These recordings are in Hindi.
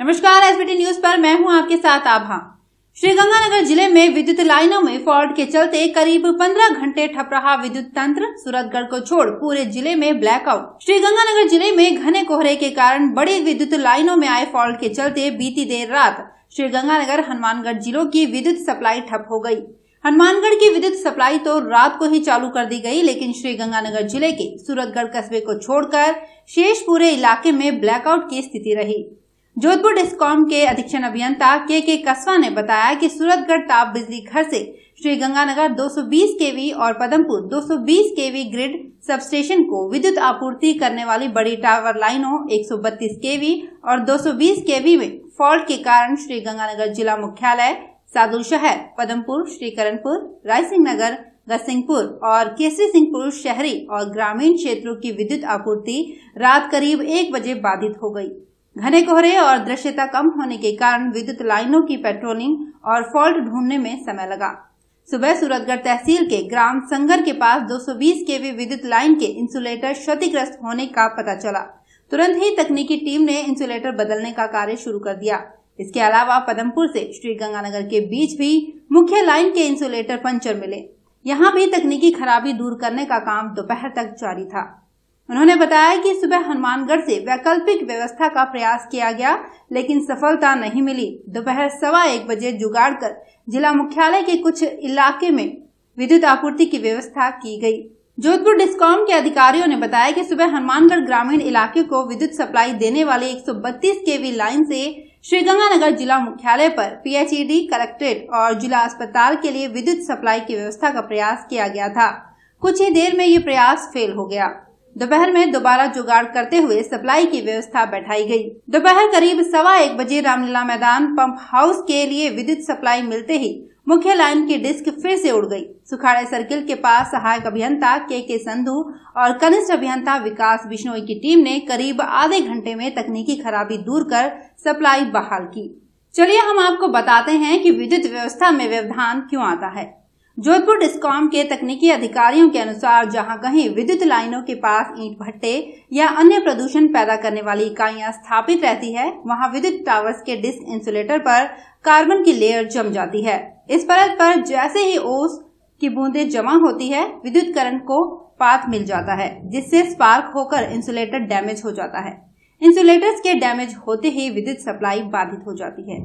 नमस्कार एसबीटी न्यूज पर मैं हूं आपके साथ आभा श्रीगंगानगर जिले में विद्युत लाइनों में फॉल्ट के चलते करीब 15 घंटे ठप रहा विद्युत तंत्र सूरतगढ़ को छोड़ पूरे जिले में ब्लैकआउट श्रीगंगानगर जिले में घने कोहरे के कारण बड़ी विद्युत लाइनों में आए फॉल्ट के चलते बीती देर रात श्रीगंगानगर हनुमानगढ़ जिलों की विद्युत सप्लाई ठप हो गयी हनुमानगढ़ की विद्युत सप्लाई तो रात को ही चालू कर दी गई लेकिन श्री गंगानगर जिले के सूरतगढ़ कस्बे को छोड़कर शेष पूरे इलाके में ब्लैकआउट की स्थिति रही जोधपुर डिस्कॉम के अधीक्षण अभियंता के के कस्बा ने बताया कि सूरतगढ़ ताप बिजली घर से श्री गंगानगर 220 केवी और पदमपुर 220 केवी ग्रिड सबस्टेशन को विद्युत आपूर्ति करने वाली बड़ी टावर लाइनों 132 केवी और 220 केवी में फॉल्ट के कारण श्री गंगानगर जिला मुख्यालय सादुल शहर पदमपुर श्रीकरणपुर रायसिंह नगर गसिंहपुर और केसरी सिंहपुर शहरी और ग्रामीण क्षेत्रों की विद्युत आपूर्ति रात करीब एक बजे बाधित हो गई घने कोहरे और दृश्यता कम होने के कारण विद्युत लाइनों की पेट्रोलिंग और फॉल्ट ढूंढने में समय लगा सुबह सूरतगढ़ तहसील के ग्राम संगर के पास 220 केवी विद्युत लाइन के इंसुलेटर क्षतिग्रस्त होने का पता चला तुरंत ही तकनीकी टीम ने इंसुलेटर बदलने का कार्य शुरू कर दिया इसके अलावा पदमपुर से श्री गंगानगर के बीच भी मुख्य लाइन के इंसुलेटर पंचर मिले यहाँ भी तकनीकी खराबी दूर करने का काम दोपहर तक जारी था उन्होंने बताया कि सुबह हनुमानगढ़ से वैकल्पिक व्यवस्था का प्रयास किया गया लेकिन सफलता नहीं मिली दोपहर सवा एक बजे जुगाड़ कर जिला मुख्यालय के कुछ इलाके में विद्युत आपूर्ति की व्यवस्था की गई जोधपुर डिस्कॉम के अधिकारियों ने बताया कि सुबह हनुमानगढ़ ग्रामीण इलाके को विद्युत सप्लाई देने वाली 132 केवी लाइन से श्रीगंगानगर जिला मुख्यालय पर पीएचईडी e कलेक्ट्रेट और जिला अस्पताल के लिए विद्युत सप्लाई की व्यवस्था का प्रयास किया गया था कुछ ही देर में ये प्रयास फेल हो गया दोपहर में दोबारा जुगाड़ करते हुए सप्लाई की व्यवस्था बैठाई गई। दोपहर करीब सवा एक बजे रामलीला मैदान पंप हाउस के लिए विद्युत सप्लाई मिलते ही मुख्य लाइन की डिस्क फिर से उड़ गई सुखाड़े सर्किल के पास सहायक अभियंता के के संधु और कनिष्ठ अभियंता विकास बिश्नोई की टीम ने करीब आधे घंटे में तकनीकी खराबी दूर कर सप्लाई बहाल की चलिए हम आपको बताते हैं कि विद्युत व्यवस्था में व्यवधान क्यों आता है जोधपुर डिस्कॉम के तकनीकी अधिकारियों के अनुसार जहां कहीं विद्युत लाइनों के पास ईंट भट्टे या अन्य प्रदूषण पैदा करने वाली इकाइयां स्थापित रहती है वहां विद्युत टावर्स के डिस्क इंसुलेटर पर कार्बन की लेयर जम जाती है इस परत पर जैसे ही ओस की बूंदे जमा होती है विद्युत करंट को पाथ मिल जाता है जिससे स्पार्क होकर इंसुलेटर डैमेज हो जाता है इंसुलेटर्स के डैमेज होते ही विद्युत सप्लाई बाधित हो जाती है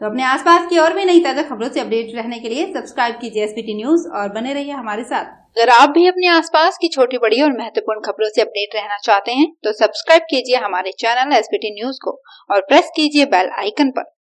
तो अपने आसपास की और भी नई ताज़ा खबरों से अपडेट रहने के लिए सब्सक्राइब कीजिए एसपीटी न्यूज और बने रहिए हमारे साथ अगर आप भी अपने आसपास की छोटी बड़ी और महत्वपूर्ण खबरों से अपडेट रहना चाहते हैं तो सब्सक्राइब कीजिए हमारे चैनल एसपीटी न्यूज को और प्रेस कीजिए बेल आइकन पर